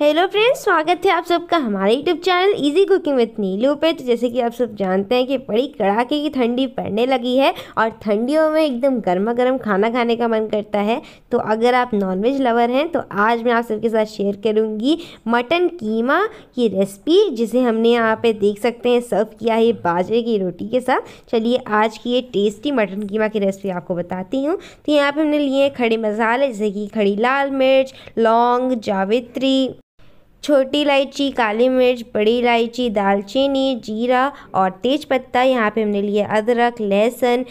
hello friends स्वागत है आप सबका हमारे YouTube channel easy cooking with Neelu पे तो जैसे कि आप सब जानते हैं कि बड़ी कड़ाके की ठंडी पड़ने लगी है और ठंडियों में एकदम गर्मा गर्म खाना खाने का मन करता है तो अगर आप नॉनवेज लवर हैं तो आज मैं आप सबके साथ शेयर करूंगी मटन कीमा की रेसिपी जिसे हमने यहाँ पर देख सकते हैं सर्व किया है बाजरे की रोटी के साथ चलिए आज की ये टेस्टी मटन कीमा की रेसिपी आपको बताती हूँ तो यहाँ पर हमने लिए खड़े मसाले जैसे कि खड़ी लाल मिर्च लौंग जावित्री छोटी इलायची काली मिर्च बड़ी इलायची दालचीनी जीरा और तेज़पत्ता यहाँ पे हमने लिए अदरक लहसुन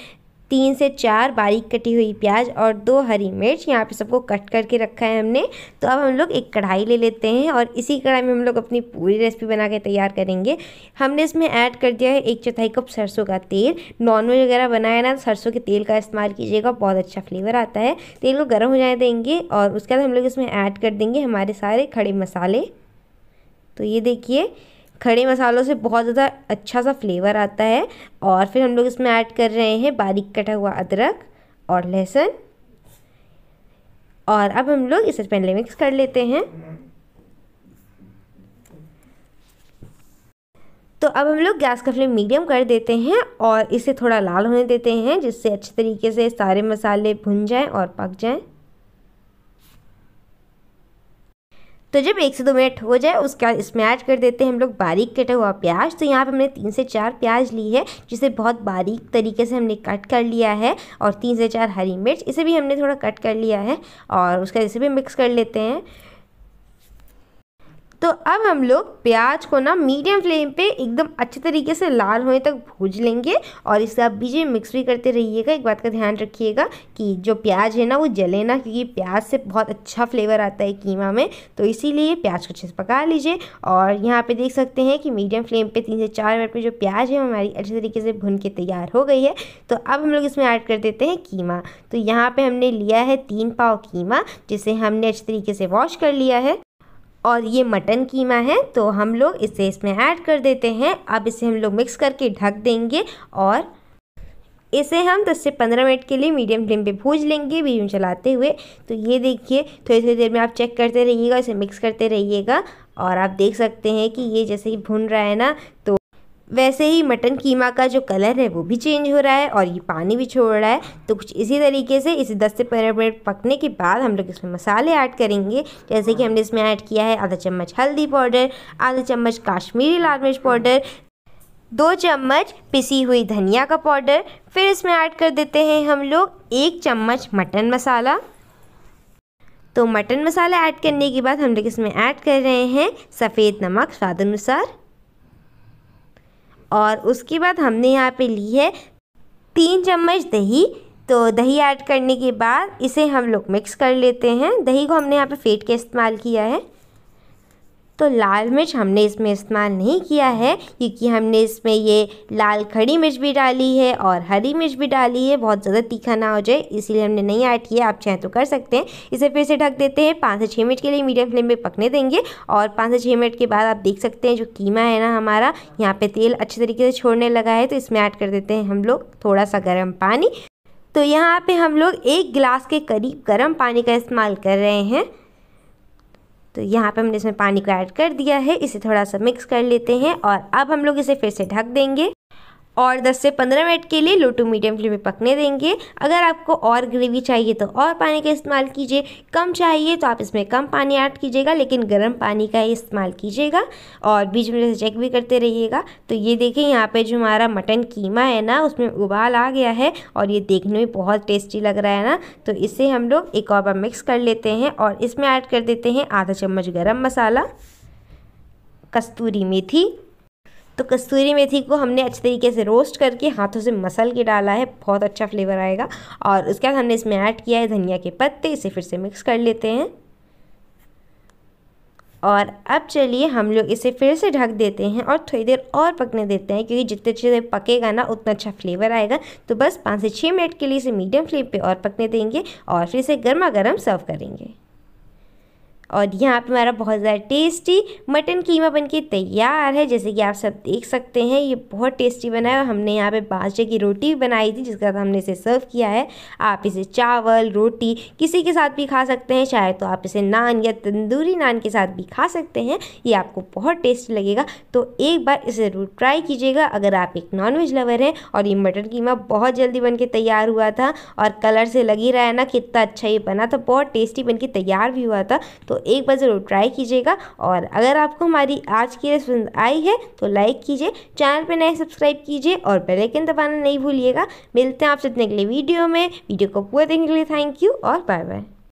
तीन से चार बारीक कटी हुई प्याज और दो हरी मिर्च यहाँ पे सबको कट करके रखा है हमने तो अब हम लोग एक कढ़ाई ले लेते हैं और इसी कढ़ाई में हम लोग अपनी पूरी रेसिपी बना के तैयार करेंगे हमने इसमें ऐड कर दिया है एक चौथाई कप सरसों का तेल नॉनवेज वगैरह बनाया ना तो सरसों के तेल का इस्तेमाल कीजिएगा बहुत अच्छा फ्लेवर आता है तेल को गर्म हो जाए देंगे और उसके बाद हम लोग इसमें ऐड कर देंगे हमारे सारे खड़े मसाले तो ये देखिए खड़े मसालों से बहुत ज़्यादा अच्छा सा फ्लेवर आता है और फिर हम लोग इसमें ऐड कर रहे हैं बारीक कटा हुआ अदरक और लहसुन और अब हम लोग इसे पहले मिक्स कर लेते हैं तो अब हम लोग गैस का फ्लेम मीडियम कर देते हैं और इसे थोड़ा लाल होने देते हैं जिससे अच्छे तरीके से सारे मसाले भुन जाएं और पक जाएं तो जब एक से दो मिनट हो जाए उसके बाद इसमें ऐड कर देते हैं हम लोग बारीक कटा हुआ प्याज तो यहाँ पे हमने तीन से चार प्याज ली है जिसे बहुत बारीक तरीके से हमने कट कर लिया है और तीन से चार हरी मिर्च इसे भी हमने थोड़ा कट कर लिया है और उसका इसे भी मिक्स कर लेते हैं तो अब हम लोग प्याज को ना मीडियम फ्लेम पे एकदम अच्छे तरीके से लाल होने तक भूज लेंगे और इसे आप बीजे में मिक्स भी करते रहिएगा एक बात का ध्यान रखिएगा कि जो प्याज है ना वो जले ना क्योंकि प्याज से बहुत अच्छा फ्लेवर आता है कीमा में तो इसीलिए प्याज को अच्छे से पका लीजिए और यहाँ पर देख सकते हैं कि मीडियम फ्लेम पर तीन से चार मिनट में जो प्याज है हमारी अच्छे तरीके से भुन के तैयार हो गई है तो अब हम लोग इसमें ऐड कर देते हैं कीमा तो यहाँ पर हमने लिया है तीन पाव कीमा जिसे हमने अच्छे तरीके से वॉश कर लिया है और ये मटन कीमा है तो हम लोग इसे इसमें ऐड कर देते हैं अब इसे हम लोग मिक्स करके ढक देंगे और इसे हम दस से पंद्रह मिनट के लिए मीडियम फ्लेम पे भूज लेंगे मीडियम चलाते हुए तो ये देखिए थोड़ी थोड़ी देर में आप चेक करते रहिएगा इसे मिक्स करते रहिएगा और आप देख सकते हैं कि ये जैसे ही भुन रहा है ना तो वैसे ही मटन कीमा का जो कलर है वो भी चेंज हो रहा है और ये पानी भी छोड़ रहा है तो कुछ इसी तरीके से इसे 10 से 15 मिनट पकने के बाद हम लोग इसमें मसाले ऐड करेंगे जैसे कि हमने इसमें ऐड किया है आधा चम्मच हल्दी पाउडर आधा चम्मच काश्मीरी लाल मिर्च पाउडर दो चम्मच पिसी हुई धनिया का पाउडर फिर इसमें ऐड कर देते हैं हम लोग एक चम्मच मटन मसाला तो मटन मसाला ऐड करने के बाद हम लोग इसमें ऐड कर रहे हैं सफ़ेद नमक स्वाद अनुसार और उसके बाद हमने यहाँ पे ली है तीन चम्मच दही तो दही ऐड करने के बाद इसे हम लोग मिक्स कर लेते हैं दही को हमने यहाँ पे फेंट के इस्तेमाल किया है तो लाल मिर्च हमने इसमें इस्तेमाल नहीं किया है क्योंकि हमने इसमें ये लाल खड़ी मिर्च भी डाली है और हरी मिर्च भी डाली है बहुत ज़्यादा तीखा ना हो जाए इसीलिए हमने नहीं ऐड किया आप चाहें तो कर सकते हैं इसे फिर से ढक देते हैं पाँच से छः मिनट के लिए मीडियम फ्लेम में पकने देंगे और पाँच से छः मिनट के बाद आप देख सकते हैं जो कीमा है ना हमारा यहाँ पर तेल अच्छे तरीके से छोड़ने लगा है तो इसमें ऐड कर देते हैं हम लोग थोड़ा सा गर्म पानी तो यहाँ पे हम लोग एक गिलास के करीब गर्म पानी का इस्तेमाल कर रहे हैं तो यहाँ पे हमने इसमें पानी को ऐड कर दिया है इसे थोड़ा सा मिक्स कर लेते हैं और अब हम लोग इसे फिर से ढक देंगे और 10 से 15 मिनट के लिए लो टू मीडियम फ्लेम पे पकने देंगे अगर आपको और ग्रेवी चाहिए तो और पानी का इस्तेमाल कीजिए कम चाहिए तो आप इसमें कम पानी ऐड कीजिएगा लेकिन गर्म पानी का ही इस्तेमाल कीजिएगा और बीच में जैसे चेक भी करते रहिएगा तो ये देखें यहाँ पे जो हमारा मटन कीमा है ना उसमें उबाल आ गया है और ये देखने में बहुत टेस्टी लग रहा है ना तो इसे हम लोग एक और बार मिक्स कर लेते हैं और इसमें ऐड कर देते हैं आधा चम्मच गर्म मसाला कस्तूरी मेथी तो कस्तूरी मेथी को हमने अच्छे तरीके से रोस्ट करके हाथों से मसल के डाला है बहुत अच्छा फ्लेवर आएगा और उसके बाद हमने इसमें ऐड किया है धनिया के पत्ते इसे फिर से मिक्स कर लेते हैं और अब चलिए हम लोग इसे फिर से ढक देते हैं और थोड़ी देर और पकने देते हैं क्योंकि जितने अच्छे से पकेगा ना उतना अच्छा फ्लेवर आएगा तो बस पाँच से छः मिनट के लिए इसे मीडियम फ्लेम पे और पकने देंगे और फिर इसे गर्मा गर्म सर्व करेंगे और यहाँ पे हमारा बहुत ज़्यादा टेस्टी मटन कीमा बनके तैयार है जैसे कि आप सब देख सकते हैं ये बहुत टेस्टी बना है और हमने यहाँ पे बाजरे की रोटी भी बनाई थी जिसके साथ हमने इसे सर्व किया है आप इसे चावल रोटी किसी के साथ भी खा सकते हैं शायद तो आप इसे नान या तंदूरी नान के साथ भी खा सकते हैं ये आपको बहुत टेस्टी लगेगा तो एक बार इसे ज़रूर ट्राई कीजिएगा अगर आप एक नॉनवेज लवर हैं और ये मटन कीमा बहुत जल्दी बन तैयार हुआ था और कलर से लग ही रहा है ना कितना अच्छा ये बना था बहुत टेस्टी बन तैयार भी हुआ था तो तो एक बार ज़रूर ट्राई कीजिएगा और अगर आपको हमारी आज की रेसिपी आई है तो लाइक कीजिए चैनल पर नए सब्सक्राइब कीजिए और बेल आइकन दबाना नहीं भूलिएगा मिलते हैं आपसे इतने अगले वीडियो में वीडियो को पूरा देखने के लिए थैंक यू और बाय बाय